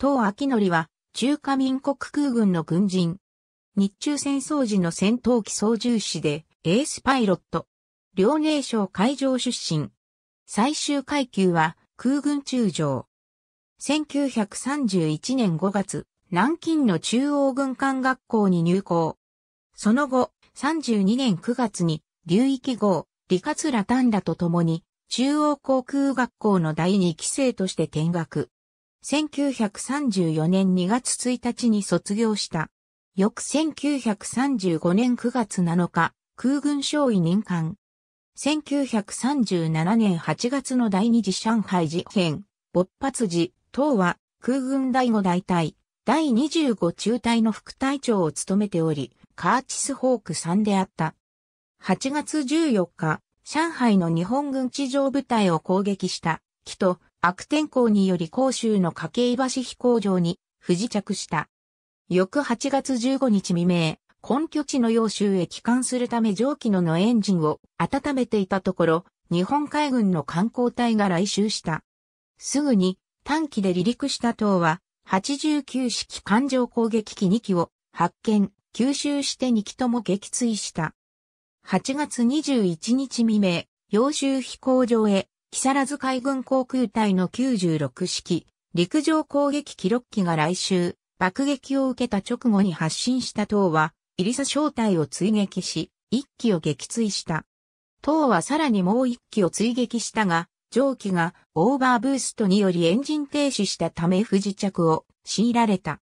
東秋則は、中華民国空軍の軍人。日中戦争時の戦闘機操縦士で、エースパイロット。遼寧省海上出身。最終階級は、空軍中将。1931年5月、南京の中央軍艦学校に入校。その後、32年9月に、流域号、理活ら丹田と共に、中央航空学校の第二期生として転学。1934年2月1日に卒業した。翌1935年9月7日、空軍少尉任官。1937年8月の第二次上海事変、勃発時、党は空軍第5大隊、第25中隊の副隊長を務めており、カーチス・ホークさんであった。8月14日、上海の日本軍地上部隊を攻撃した、木と悪天候により甲州の掛橋飛行場に不時着した。翌8月15日未明、根拠地の洋州へ帰還するため蒸気ののエンジンを温めていたところ、日本海軍の観光隊が来襲した。すぐに短期で離陸した島は、89式艦上攻撃機2機を発見、吸収して2機とも撃墜した。8月21日未明、洋州飛行場へ木更津海軍航空隊の96式、陸上攻撃記録機が来週、爆撃を受けた直後に発進した塔は、イリサ小隊を追撃し、1機を撃墜した。塔はさらにもう1機を追撃したが、蒸気がオーバーブーストによりエンジン停止したため不時着を強いられた。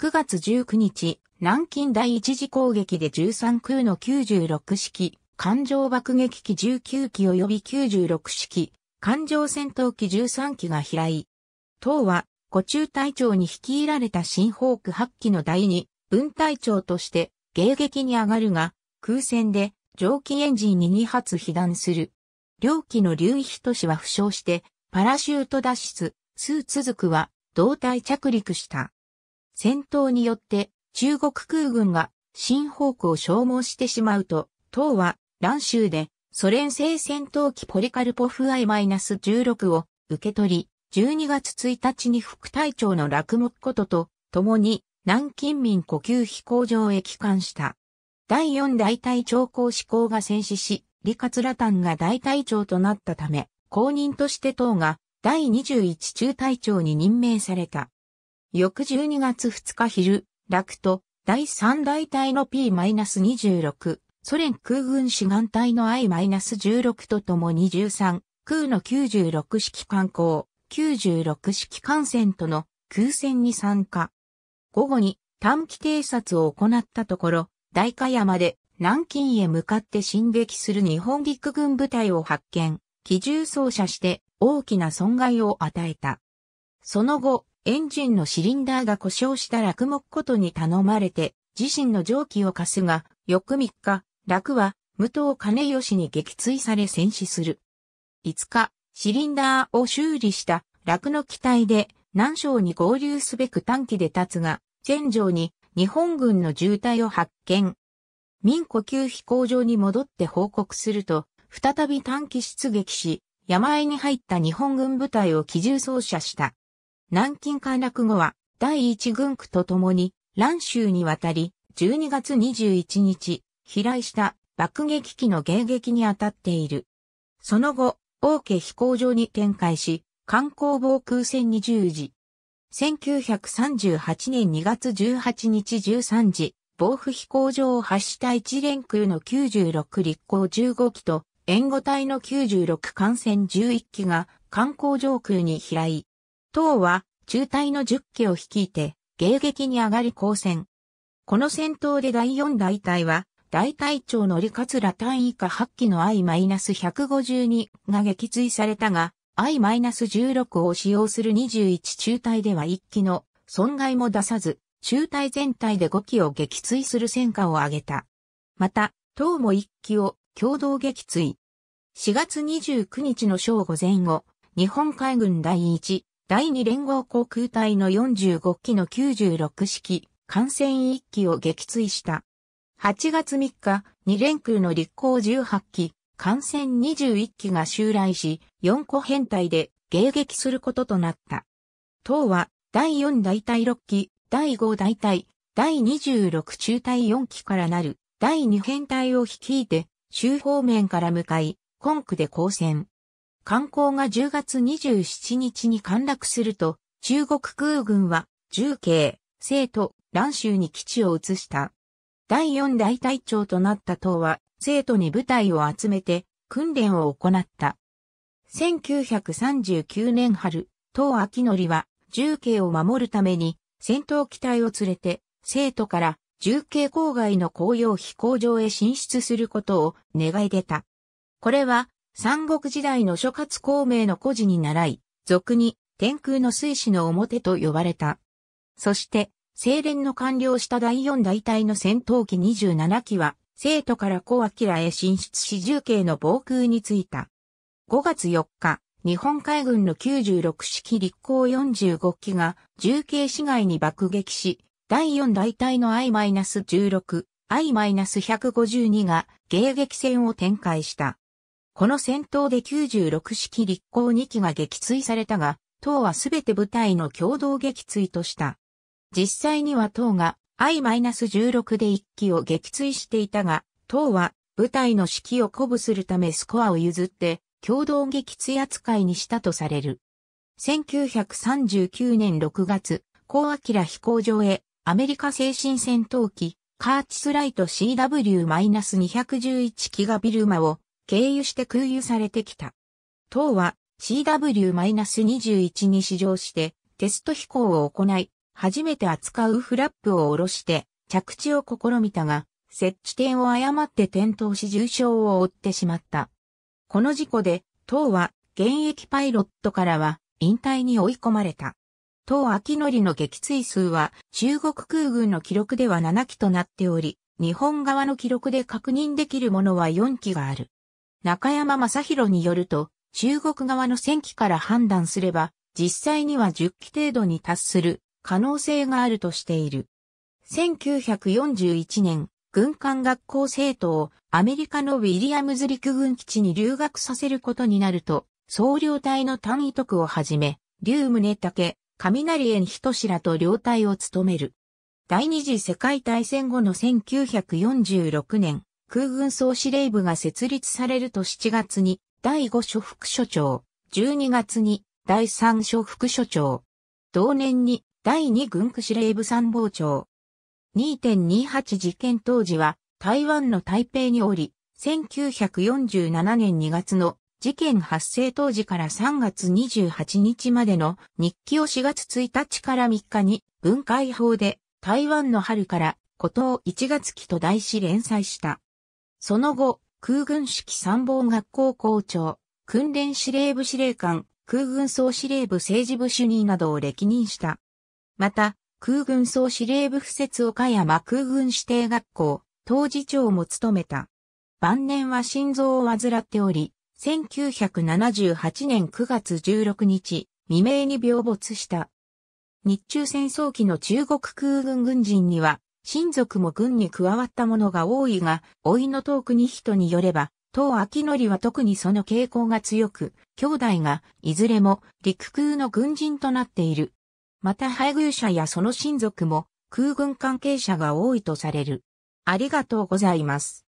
9月19日、南京第一次攻撃で13空の96式、艦上爆撃機19機及び96式、艦上戦闘機13機が飛来。等は、古中隊長に率いられた新ホーク8機の第2、分隊長として、迎撃に上がるが、空戦で蒸気エンジンに2発被弾する。両機の留意人氏は負傷して、パラシュート脱出、数続くは、胴体着陸した。戦闘によって、中国空軍が、新ホークを消耗してしまうと、党は乱州でソ連製戦闘機ポリカルポフ I-16 を受け取り、12月1日に副隊長の落木ことと共に南京民呼吸飛行場へ帰還した。第4大隊長公志向が戦死し、李桂丹が大隊長となったため、公認として党が第21中隊長に任命された。翌12月2日昼、落と第3大隊の P-26 ソ連空軍志願隊の I-16 とともに13、空の96式艦校、96式艦船との空戦に参加。午後に短期偵察を行ったところ、大火山で南京へ向かって進撃する日本陸軍部隊を発見、機銃操射して大きな損害を与えた。その後、エンジンのシリンダーが故障した落木ことに頼まれて、自身の蒸気を貸すが、翌3日、楽は、武藤兼義に撃墜され戦死する。5日、シリンダーを修理した楽の機体で南昌に合流すべく短期で立つが、チェ城に日本軍の渋滞を発見。民呼吸飛行場に戻って報告すると、再び短期出撃し、山あいに入った日本軍部隊を機銃操射した。南京陥落後は、第一軍区と共に、蘭州に渡り、12月21日、飛来した爆撃機の迎撃に当たっている。その後、王家飛行場に展開し、観光防空戦に従事。1938年2月18日13時、防府飛行場を発した一連空の96立航15機と、援護隊の96艦船11機が観光上空に飛来。等は中隊の10機を率いて迎撃に上がり交戦。この戦闘で第4大隊は大隊長の利ら単位下発揮の I-152 が撃墜されたが、I-16 を使用する21中隊では1機の損害も出さず、中隊全体で5機を撃墜する戦果を挙げた。また、党も1機を共同撃墜。4月29日の正午前後、日本海軍第1、第2連合航空隊の45機の96式、艦船1機を撃墜した。8月3日、2連空の立候18機、艦船21機が襲来し、4個編隊で迎撃することとなった。党は、第4大隊6機、第5大隊、第26中隊4機からなる、第2編隊を率いて、州方面から向かい、根区で交戦。観光が10月27日に陥落すると、中国空軍は、重慶、成都、蘭州に基地を移した。第四大隊長となった党は、生徒に部隊を集めて、訓練を行った。1939年春、党秋則は、重慶を守るために、戦闘機体を連れて、生徒から、重慶郊外の紅葉飛行場へ進出することを願い出た。これは、三国時代の諸葛孔明の故事に倣い、俗に、天空の水死の表と呼ばれた。そして、精錬の完了した第4大隊の戦闘機27機は、生徒から小明へ進出し重慶の防空についた。5月4日、日本海軍の96式陸航45機が重慶市街に爆撃し、第4大隊の I-16、I-152 が迎撃戦を展開した。この戦闘で96式陸航2機が撃墜されたが、党はすべて部隊の共同撃墜とした。実際には党が I-16 で1機を撃墜していたが、党は部隊の指揮を鼓舞するためスコアを譲って共同撃墜扱いにしたとされる。1939年6月、高明飛行場へアメリカ精神戦闘機カーチスライト CW-211 キガビルマを経由して空輸されてきた。党は CW-21 に試乗してテスト飛行を行い、初めて扱うフラップを下ろして着地を試みたが、設置点を誤って転倒し重傷を負ってしまった。この事故で、当は現役パイロットからは引退に追い込まれた。当秋りの撃墜数は中国空軍の記録では7機となっており、日本側の記録で確認できるものは4機がある。中山正宏によると、中国側の戦機から判断すれば、実際には10機程度に達する可能性があるとしている。1941年、軍艦学校生徒をアメリカのウィリアムズ陸軍基地に留学させることになると、総領隊の単位徳をはじめ、竜宗武、雷ヒ人シらと領隊を務める。第二次世界大戦後の1946年、空軍総司令部が設立されると7月に第5所副所長、12月に第3所副所長。同年に第2軍区司令部参謀長。2.28事件当時は台湾の台北におり、1947年2月の事件発生当時から3月28日までの日記を4月1日から3日に文解法で台湾の春からことを1月期と題し連載した。その後、空軍式参謀学校校長、訓練司令部司令官、空軍総司令部政治部主任などを歴任した。また、空軍総司令部敷設岡山空軍指定学校、当事長も務めた。晩年は心臓を患っており、1978年9月16日、未明に病没した。日中戦争期の中国空軍軍人には、親族も軍に加わった者が多いが、老いの遠くに人によれば、当秋りは特にその傾向が強く、兄弟が、いずれも陸空の軍人となっている。また配偶者やその親族も空軍関係者が多いとされる。ありがとうございます。